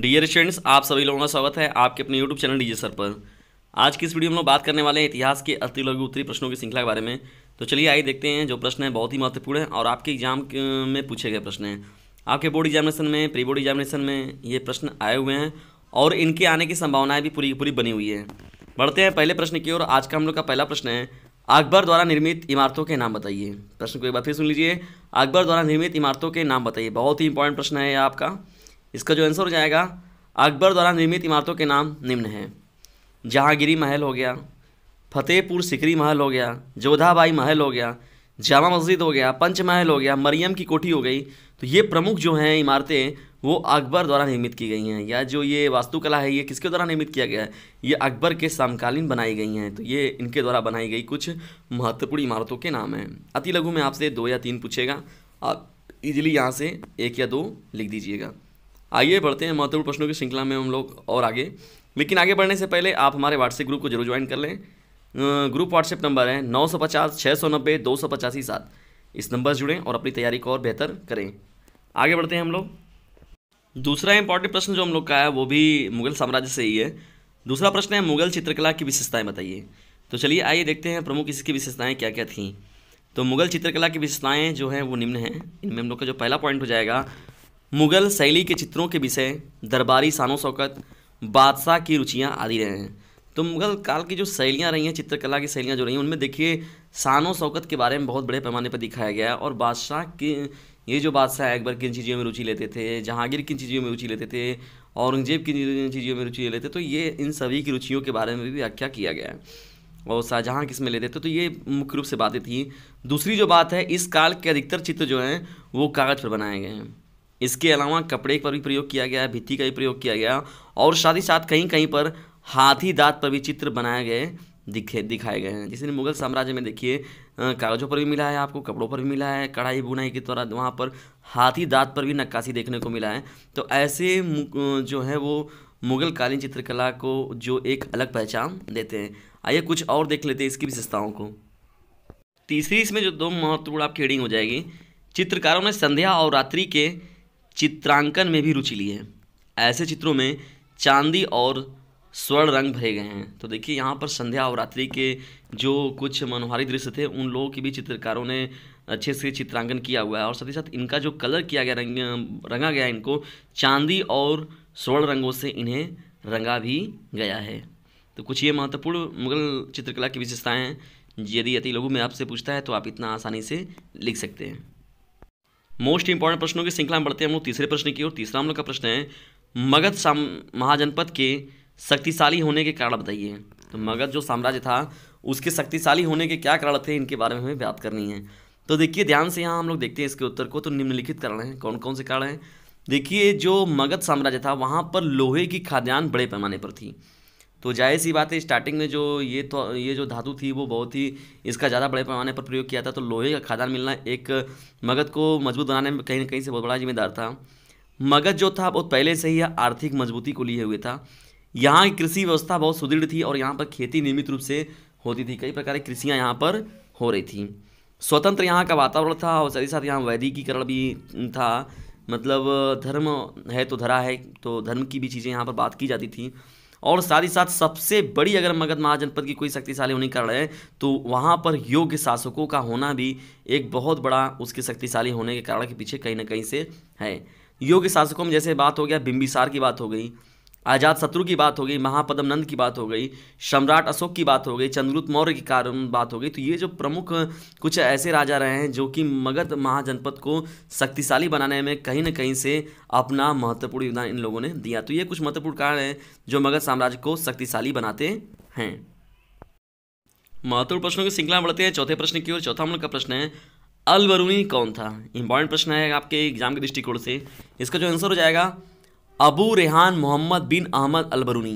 dear students आप सभी लोगों का स्वागत है आपके अपने यूट्यूब चैनल डीजे सर पर आज की इस वीडियो में हम लोग बात करने वाले हैं इतिहास के अति लघु उत्तरी प्रश्नों की श्रृंखला के बारे में तो चलिए आइए देखते हैं जो प्रश्न है बहुत ही महत्वपूर्ण है और आपके एग्जाम में पूछे गए प्रश्न हैं आपके बोर्ड एग्जामिनेशन में प्री बोर्ड एग्जामिनेशन में ये प्रश्न आए हुए हैं और इनके आने की संभावनाएँ भी पूरी पूरी बनी हुई है बढ़ते हैं पहले प्रश्न की ओर आज का हम लोग का पहला प्रश्न है अकबर द्वारा निर्मित इमारतों के नाम बताइए प्रश्न को एक बार फिर सुन लीजिए अकबर द्वारा निर्मित इमारतों के नाम बताइए बहुत ही इंपॉर्टेंट प्रश्न है आपका इसका जो आंसर हो जाएगा अकबर द्वारा निर्मित इमारतों के नाम निम्न हैं जहांगीरी महल हो गया फतेहपुर सिकरी महल हो गया जोधाबाई महल हो गया जामा मस्जिद हो गया पंचमहल हो गया मरियम की कोठी हो गई तो ये प्रमुख जो हैं इमारतें वो अकबर द्वारा निर्मित की गई हैं या जो ये वास्तुकला है ये किसके द्वारा निर्मित किया गया है ये अकबर के समकालीन बनाई गई हैं तो ये इनके द्वारा बनाई गई कुछ महत्वपूर्ण इमारतों के नाम हैं अति लघु में आपसे दो या तीन पूछेगा आप इजिली यहाँ से एक या दो लिख दीजिएगा आइए बढ़ते हैं महत्वपूर्ण प्रश्नों की श्रृंखला में हम लोग और आगे लेकिन आगे बढ़ने से पहले आप हमारे व्हाट्सएप ग्रुप को जरूर ज्वाइन कर लें ग्रुप व्हाट्सएप नंबर है नौ सौ पचास छः सौ नब्बे दो सौ पचासी सात इस नंबर से जुड़ें और अपनी तैयारी को और बेहतर करें आगे बढ़ते हैं हम लोग दूसरा इंपॉर्टेंट प्रश्न जो हम लोग का है वो भी मुगल साम्राज्य से ही है दूसरा प्रश्न है मुगल चित्रकला की विशेषताएं बताइए तो चलिए आइए देखते हैं प्रमुख इसकी विशेषताएं क्या क्या थीं तो मुगल चित्रकला की विशेषताएं जो हैं वो निम्न हैं इनमें हम लोग का जो पहला पॉइंट हो जाएगा मुग़ल शैली के चित्रों के विषय दरबारी शानो शौकत बादशाह की रुचियाँ आदि रहे हैं तो मुग़ल काल की जो शैलियाँ रही हैं चित्रकला की शैलियाँ जो रही हैं उनमें देखिए शानो शौकत के बारे में बहुत बड़े पैमाने पर दिखाया गया है और बादशाह के ये जो बादशाह अकबर किन चीज़ों में रुचि लेते थे जहांगीर किन चीज़ों में रुचि लेते थे औरंगजेब किन चीज़ों में रुचि लेते तो ये इन सभी की रुचियों के बारे में भी व्याख्या किया गया है और शाहजहाँ किस में लेते थे तो ये मुख्य रूप से बातें थी दूसरी जो बात है इस काल के अधिकतर चित्र जो हैं वो कागज़ पर बनाए गए हैं इसके अलावा कपड़े पर भी प्रयोग किया गया भित्ती का भी प्रयोग किया गया और साथ ही साथ कहीं कहीं पर हाथी दांत पर भी चित्र बनाए गए दिखे दिखाए गए हैं जिसने मुगल साम्राज्य में देखिए कागज़ों पर भी मिला है आपको कपड़ों पर भी मिला है कढ़ाई बुनाई के द्वारा वहाँ पर हाथी दांत पर भी नक्काशी देखने को मिला है तो ऐसे जो है वो मुगल कालीन चित्रकला को जो एक अलग पहचान देते हैं आइए कुछ और देख लेते हैं इसकी विशेषताओं को तीसरी इसमें जो दो महत्वपूर्ण आपकी हेडिंग हो जाएगी चित्रकारों ने संध्या और रात्रि के चित्रांकन में भी रुचि ली है ऐसे चित्रों में चांदी और स्वर्ण रंग भरे गए हैं तो देखिए यहाँ पर संध्या और रात्रि के जो कुछ मनोहारी दृश्य थे उन लोगों की भी चित्रकारों ने अच्छे से चित्रांकन किया हुआ है और साथ ही साथ इनका जो कलर किया गया रंग रंगा गया इनको चांदी और स्वर्ण रंगों से इन्हें रंगा भी गया है तो कुछ ये महत्वपूर्ण मुगल चित्रकला की विशेषताएँ हैं यदि यदि लोगों में आपसे पूछता है तो आप इतना आसानी से लिख सकते हैं मोस्ट इंपॉर्टेंट प्रश्नों की श्रृंखला में बढ़ते हैं हम लोग तीसरे प्रश्न की और तीसरा हम लोग का प्रश्न है मगध महाजनपद के शक्तिशाली होने के कारण बताइए तो मगध जो साम्राज्य था उसके शक्तिशाली होने के क्या कारण थे इनके बारे में हमें बात करनी है तो देखिए ध्यान से यहाँ हम लोग देखते हैं इसके उत्तर को तो निम्नलिखित कारण हैं कौन कौन से कारण हैं देखिए जो मगध साम्राज्य था वहाँ पर लोहे की खाद्यान्न बड़े पैमाने पर थी तो जाहिर सी बात है स्टार्टिंग में जो ये तो ये जो धातु थी वो बहुत ही इसका ज़्यादा बड़े पैमाने पर प्रयोग किया था तो लोहे का खादान मिलना एक मगध को मजबूत बनाने में कहीं ना कहीं से बहुत बड़ा जिम्मेदार था मगध जो था बहुत पहले से ही आर्थिक मजबूती को लिए हुए था यहाँ की कृषि व्यवस्था बहुत सुदृढ़ थी और यहाँ पर खेती नियमित रूप से होती थी कई प्रकार की कृषियाँ यहाँ पर हो रही थी स्वतंत्र यहाँ का वातावरण था और साथ ही साथ यहाँ वैदिकीकरण भी था मतलब धर्म है तो धरा है तो धर्म की भी चीज़ें यहाँ पर बात की जाती थी और साथ ही साथ सबसे बड़ी अगर मगध महाजनपद की कोई शक्तिशाली होने कारण है तो वहाँ पर योग्य शासकों का होना भी एक बहुत बड़ा उसके शक्तिशाली होने के कारण के पीछे कहीं ना कहीं से है योग्य शासकों में जैसे बात हो गया बिम्बिसार की बात हो गई आजाद शत्रु की बात हो गई महापदम नंद की बात हो गई सम्राट अशोक की बात हो गई चंद्रगुप्त मौर्य की कारण बात हो गई तो ये जो प्रमुख कुछ ऐसे राजा रहे हैं जो कि मगध महाजनपद को शक्तिशाली बनाने में कहीं ना कहीं से अपना महत्वपूर्ण योगदान इन लोगों ने दिया तो ये कुछ महत्वपूर्ण कारण हैं जो मगध साम्राज्य को शक्तिशाली बनाते हैं महत्वपूर्ण प्रश्नों की श्रृंखला में बढ़ते हैं चौथे प्रश्न की ओर चौथा मूल का प्रश्न है अलवरुणी कौन था इंपॉर्टेंट प्रश्न है आपके एग्जाम के दृष्टिकोण से इसका जो आंसर हो जाएगा अबू रेहान मोहम्मद बिन अहमद अलबरूनी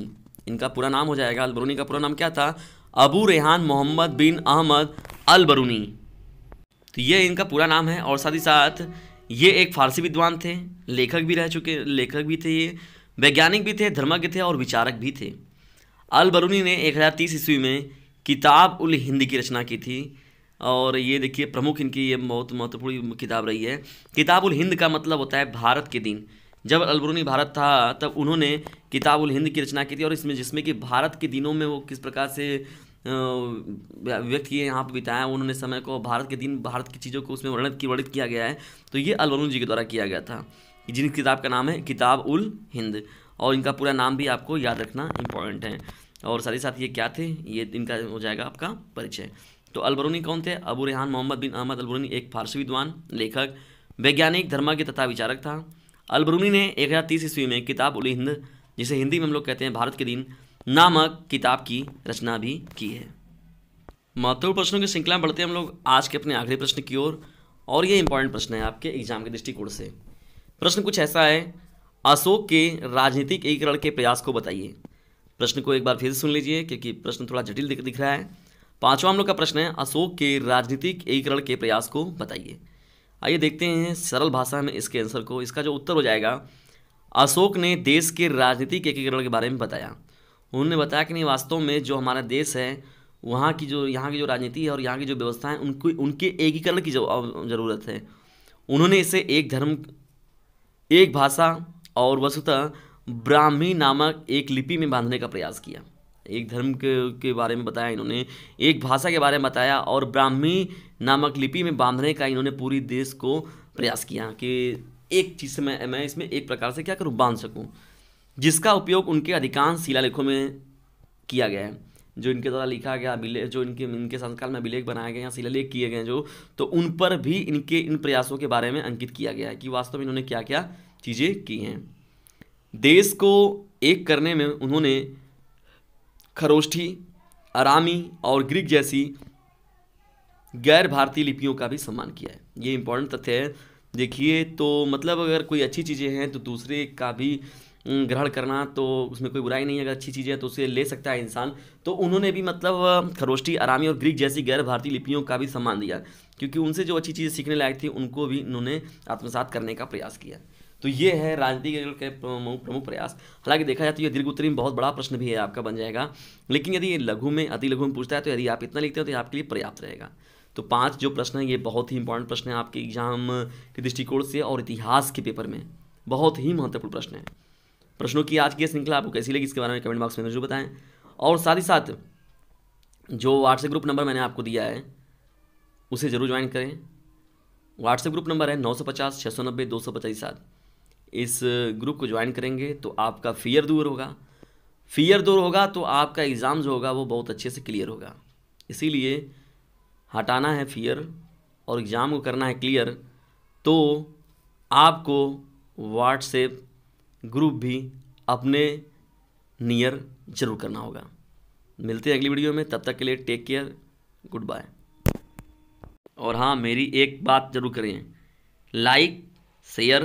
इनका पूरा नाम हो जाएगा अलबरूनी का पूरा नाम क्या था अबू रेहान मोहम्मद बिन अहमद अलबरूनी तो ये इनका पूरा नाम है और साथ ही साथ ये एक फारसी विद्वान थे लेखक भी रह चुके लेखक भी थे ये वैज्ञानिक भी थे धर्मज्ञ थे और विचारक भी थे ने एक ने तीस ईस्वी में किताब उल हिंद की रचना की थी और ये देखिए प्रमुख इनकी ये बहुत महत्वपूर्ण किताब रही है किताब उल हिंद का मतलब होता है भारत के दिन जब अलबरूनी भारत था तब उन्होंने किताबुल हिंद की रचना की थी और इसमें जिसमें कि भारत के दिनों में वो किस प्रकार से व्यक्त किए यहाँ पर बिताया उन्होंने समय को भारत के दिन भारत की चीज़ों को उसमें वर्णित की वर्णित किया गया है तो ये अलबरूनी जी के द्वारा किया गया था जिन किताब का नाम है किताब उल हिंद और इनका पूरा नाम भी आपको याद रखना इम्पोर्टेंट है और साथ ही साथ ये क्या थे ये इनका हो जाएगा आपका परिचय तो अलबरूनी कौन थे अबू रेहान मोहम्मद बिन अहमद अलबरूनी एक फारसी विद्वान लेखक वैज्ञानिक धर्म के तथा विचारक था अलबरूनी ने एक हज़ार तीस ईस्वी में किताब उल हिंद जिसे हिंदी में हम लोग कहते हैं भारत के दिन नामक किताब की रचना भी की है महत्वपूर्ण प्रश्नों की श्रृंखला बढ़ते बढ़ते हम लोग आज के अपने आखिरी प्रश्न की ओर और, और ये इंपॉर्टेंट प्रश्न है आपके एग्जाम के दृष्टिकोण से प्रश्न कुछ ऐसा है अशोक के राजनीतिक एकीकरण के प्रयास को बताइए प्रश्न को एक बार फिर सुन लीजिए क्योंकि प्रश्न थोड़ा जटिल दिख, दिख रहा है पांचवा हम लोग का प्रश्न है अशोक के राजनीतिक एकीकरण के प्रयास को बताइए आइए देखते हैं सरल भाषा में इसके आंसर को इसका जो उत्तर हो जाएगा अशोक ने देश के राजनीतिक एकीकरण के बारे में बताया उन्होंने बताया कि नहीं वास्तव में जो हमारा देश है वहाँ की जो यहाँ की जो राजनीति है और यहाँ की जो व्यवस्था है उनकी उनके एकीकरण की ज़रूरत है उन्होंने इसे एक धर्म एक भाषा और वस्तुतः ब्राह्मी नामक एक लिपि में बांधने का प्रयास किया एक धर्म के के बारे में बताया इन्होंने एक भाषा के बारे में बताया और ब्राह्मी नामक लिपि में बांधने का इन्होंने पूरी देश को प्रयास किया कि एक चीज़ से मैं मैं इसमें एक प्रकार से क्या करूँ बांध सकूँ जिसका उपयोग उनके अधिकांश शिलालेखों में किया गया है जो इनके द्वारा लिखा गया अभिलेख जो इनके इनके संस्कार में अभिलेख बनाए गए या शिलालेख किए गए जो तो उन पर भी इनके इन प्रयासों के बारे में अंकित किया गया है कि वास्तव में इन्होंने क्या क्या चीज़ें की हैं देश को एक करने में उन्होंने खरोष्ठी अरामी और ग्रीक जैसी गैर भारतीय लिपियों का भी सम्मान किया है ये इम्पोर्टेंट तथ्य है देखिए तो मतलब अगर कोई अच्छी चीज़ें हैं तो दूसरे का भी ग्रहण करना तो उसमें कोई बुराई नहीं है अगर अच्छी चीज़ें हैं तो उसे ले सकता है इंसान तो उन्होंने भी मतलब खरोष्टी आरामी और ग्रीक जैसी गैर भारतीय लिपियों का भी सम्मान दिया क्योंकि उनसे जो अच्छी चीज़ें सीखने लायक थी उनको भी उन्होंने आत्मसात करने का प्रयास किया तो ये है राजनीतिक के प्रमुख प्रयास हालांकि देखा जाए तो ये दीर्घ उत्तरी में बहुत बड़ा प्रश्न भी है आपका बन जाएगा लेकिन यदि ये लघु में अति लघु में पूछता है तो यदि आप इतना लिखते हो तो आपके लिए पर्याप्त रहेगा तो पाँच जो प्रश्न है ये बहुत ही इंपॉर्टेंट प्रश्न है आपके एग्जाम के दृष्टिकोण से और इतिहास के पेपर में बहुत ही महत्वपूर्ण प्रश्न है प्रश्नों की आज की श्रृंखला आपको कैसी लगी इसके बारे में कमेंट बॉक्स में जरूर बताएं और साथ ही साथ जो व्हाट्सएप ग्रुप नंबर मैंने आपको दिया है उसे ज़रूर ज्वाइन करें व्हाट्सएप ग्रुप नंबर है नौ सौ पचास छः सौ नब्बे दो सौ पचास सात इस ग्रुप को ज्वाइन करेंगे तो आपका फियर दूर होगा फियर दूर होगा तो आपका एग्ज़ाम जो होगा वो बहुत अच्छे से क्लियर होगा इसीलिए हटाना है फियर और एग्ज़ाम को करना है क्लियर तो आपको व्हाट्सएप ग्रुप भी अपने नियर जरूर करना होगा मिलते हैं अगली वीडियो में तब तक के लिए टेक केयर गुड बाय और हाँ मेरी एक बात जरूर करें लाइक शेयर